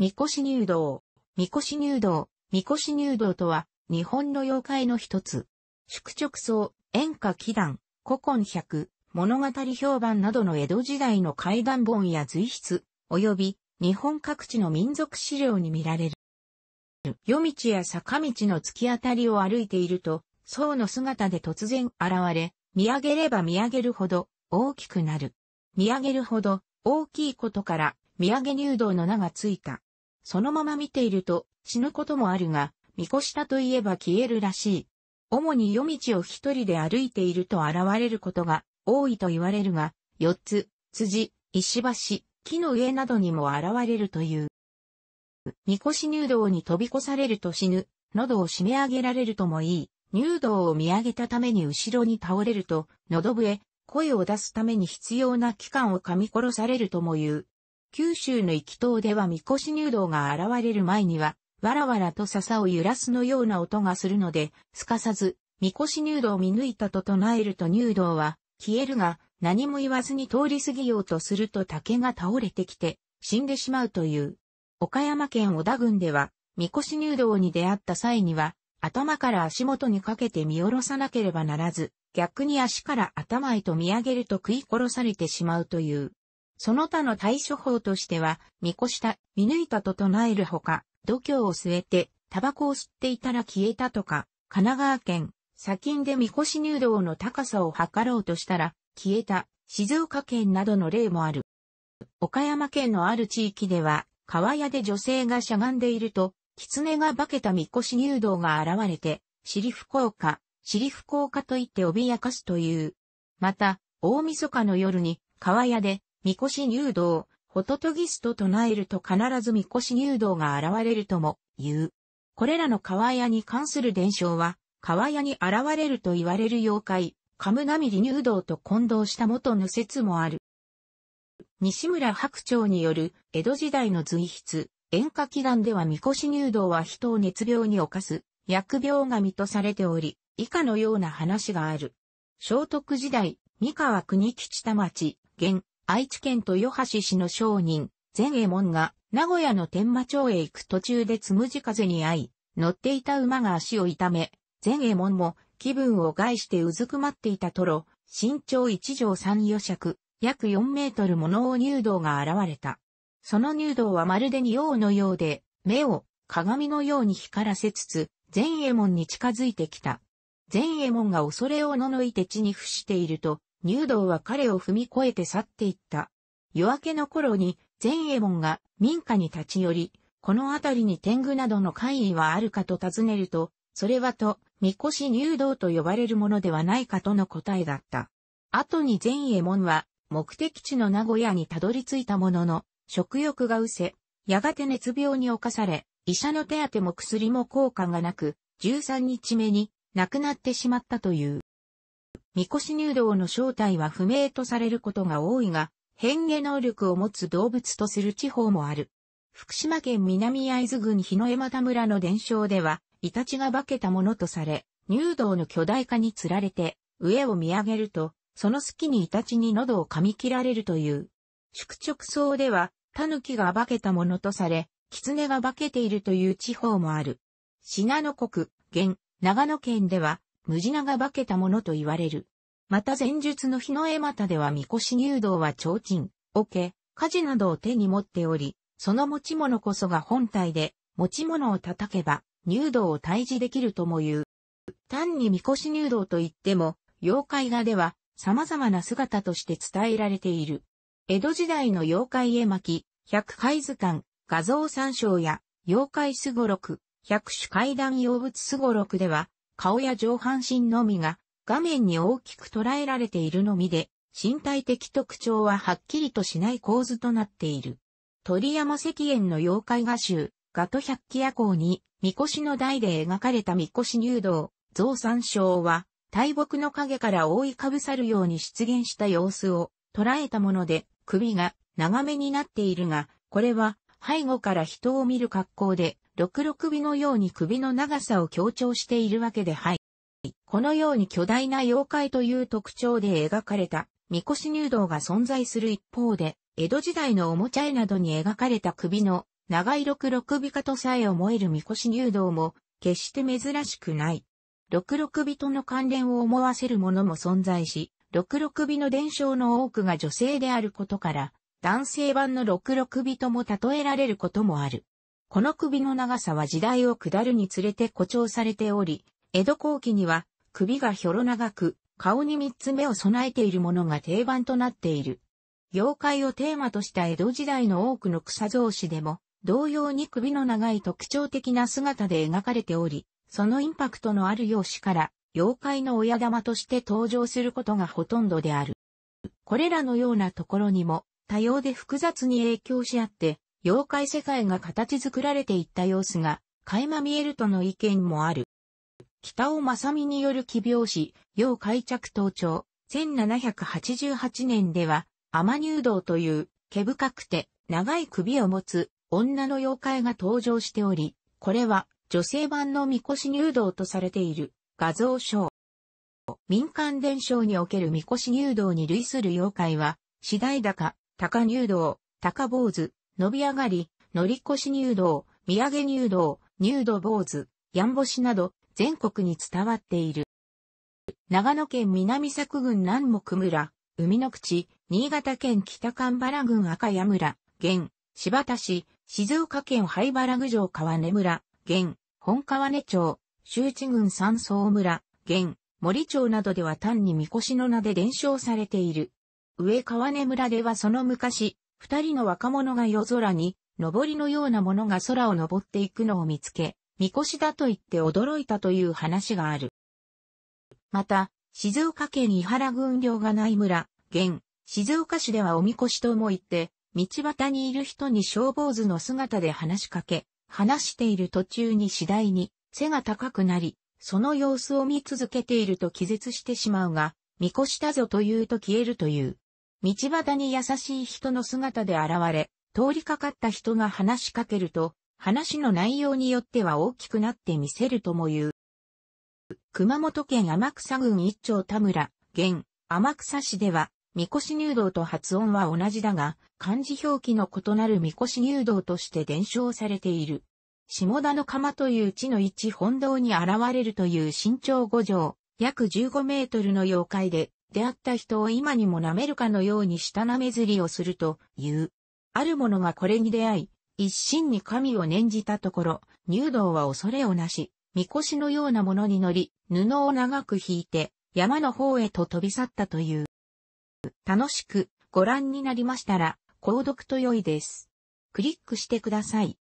みこし入道。みこし入道。みこし入道とは、日本の妖怪の一つ。宿直僧、演歌祈願、古今百、物語評判などの江戸時代の怪談本や随筆、及び日本各地の民族資料に見られる。夜道や坂道の突き当たりを歩いていると、僧の姿で突然現れ、見上げれば見上げるほど大きくなる。見上げるほど大きいことから、見上げ入道の名がついた。そのまま見ていると死ぬこともあるが、見越したといえば消えるらしい。主に夜道を一人で歩いていると現れることが多いと言われるが、四つ、辻、石橋、木の上などにも現れるという。見越し入道に飛び越されると死ぬ、喉を締め上げられるともいい、入道を見上げたために後ろに倒れると、喉笛、声を出すために必要な器官を噛み殺されるとも言う。九州の行島では神輿入道が現れる前には、わらわらと笹を揺らすのような音がするので、すかさず、神輿入道を見抜いたと唱えると入道は、消えるが、何も言わずに通り過ぎようとすると竹が倒れてきて、死んでしまうという。岡山県小田郡では、神輿入道に出会った際には、頭から足元にかけて見下ろさなければならず、逆に足から頭へと見上げると食い殺されてしまうという。その他の対処法としては、見越した、見抜いたと唱えるほか、度胸を据えて、タバコを吸っていたら消えたとか、神奈川県、砂金で見越し入道の高さを測ろうとしたら、消えた、静岡県などの例もある。岡山県のある地域では、川屋で女性がしゃがんでいると、狐が化けた見越し入道が現れて、尻不効果、尻不効果と言って脅かすという。また、大晦日の夜に、川屋で、みこし入道、ホトトギスと唱えると必ずみこし入道が現れるとも言う。これらの川屋に関する伝承は、川屋に現れると言われる妖怪、カムナミリ入道と混同した元の説もある。西村白鳥による江戸時代の随筆、演歌祈願ではみこし入道は人を熱病に侵す、薬病神とされており、以下のような話がある。聖徳時代、三河国吉田町、現、愛知県豊橋市の商人、前衛門が、名古屋の天馬町へ行く途中でつむじ風に遭い、乗っていた馬が足を痛め、前衛門も気分を害してうずくまっていたトロ、身長一畳三余尺、約四メートルもの入道が現れた。その入道はまるで仁王のようで、目を鏡のように光らせつつ、前衛門に近づいてきた。善衛門が恐れをののいて地に伏していると、入道は彼を踏み越えて去っていった。夜明けの頃に、善衛門が民家に立ち寄り、この辺りに天狗などの会異はあるかと尋ねると、それはと、三越入道と呼ばれるものではないかとの答えだった。後に善衛門は、目的地の名古屋にたどり着いたものの、食欲がうせ、やがて熱病に侵され、医者の手当も薬も効果がなく、13日目に亡くなってしまったという。神輿入道の正体は不明とされることが多いが、変化能力を持つ動物とする地方もある。福島県南会津郡日野江又村の伝承では、イタチが化けたものとされ、入道の巨大化につられて、上を見上げると、その隙にイタチに喉を噛み切られるという。宿直草では、狸が化けたものとされ、狐が化けているという地方もある。信濃国、現、長野県では、ムジナが化けたものと言われる。また前述の日の絵股では神輿入道は提灯、桶、火事などを手に持っており、その持ち物こそが本体で、持ち物を叩けば、入道を退治できるとも言う。単に神輿入道と言っても、妖怪画では様々な姿として伝えられている。江戸時代の妖怪絵巻、百回図鑑、画像参照や、妖怪すごろく、百種怪談妖物すごろくでは、顔や上半身のみが画面に大きく捉えられているのみで、身体的特徴ははっきりとしない構図となっている。鳥山石燕の妖怪画集、ガト百鬼夜行に、神輿の台で描かれた神輿入道、増山章は、大木の影から覆いかぶさるように出現した様子を捉えたもので、首が長めになっているが、これは背後から人を見る格好で、66尾のように首の長さを強調しているわけではい。このように巨大な妖怪という特徴で描かれた、三越入道が存在する一方で、江戸時代のおもちゃ絵などに描かれた首の長い66尾かとさえ思える三越入道も、決して珍しくない。66尾との関連を思わせるものも存在し、66尾の伝承の多くが女性であることから、男性版の66尾とも例えられることもある。この首の長さは時代を下るにつれて誇張されており、江戸後期には首がひょろ長く、顔に三つ目を備えているものが定番となっている。妖怪をテーマとした江戸時代の多くの草造紙でも、同様に首の長い特徴的な姿で描かれており、そのインパクトのある容姿から、妖怪の親玉として登場することがほとんどである。これらのようなところにも、多様で複雑に影響し合って、妖怪世界が形作られていった様子が、垣間見えるとの意見もある。北尾正美による奇病史、要開着登頂、1788年では、天入道という、毛深くて、長い首を持つ、女の妖怪が登場しており、これは、女性版の神輿入道とされている、画像賞。民間伝承における神輿入道に類する妖怪は、次第高、高入道、高坊主、伸び上がり、乗り越し入道、土産入道、入道坊主、やんぼしなど全国に伝わっている。長野県南作郡南木村、海の口、新潟県北神原郡赤谷村、現、柴田市、静岡県灰原郡上川根村、現、本川根町、周知郡三層村、現、森町などでは単に神輿の名で伝承されている。上川根村ではその昔、二人の若者が夜空に、上りのようなものが空を登っていくのを見つけ、みこしだと言って驚いたという話がある。また、静岡県伊原郡領がない村、現、静岡市ではおみこしとも言って、道端にいる人に消防図の姿で話しかけ、話している途中に次第に背が高くなり、その様子を見続けていると気絶してしまうが、見越したぞというと消えるという。道端に優しい人の姿で現れ、通りかかった人が話しかけると、話の内容によっては大きくなってみせるとも言う。熊本県天草郡一丁田村、現、天草市では、みこ入道と発音は同じだが、漢字表記の異なるみこ入道として伝承されている。下田の釜という地の一本堂に現れるという身長五条、約15メートルの妖怪で、出会った人を今にも舐めるかのように舌舐めずりをするという。ある者がこれに出会い、一心に神を念じたところ、入道は恐れをなし、みこしのようなものに乗り、布を長く引いて、山の方へと飛び去ったという。楽しくご覧になりましたら、購読と良いです。クリックしてください。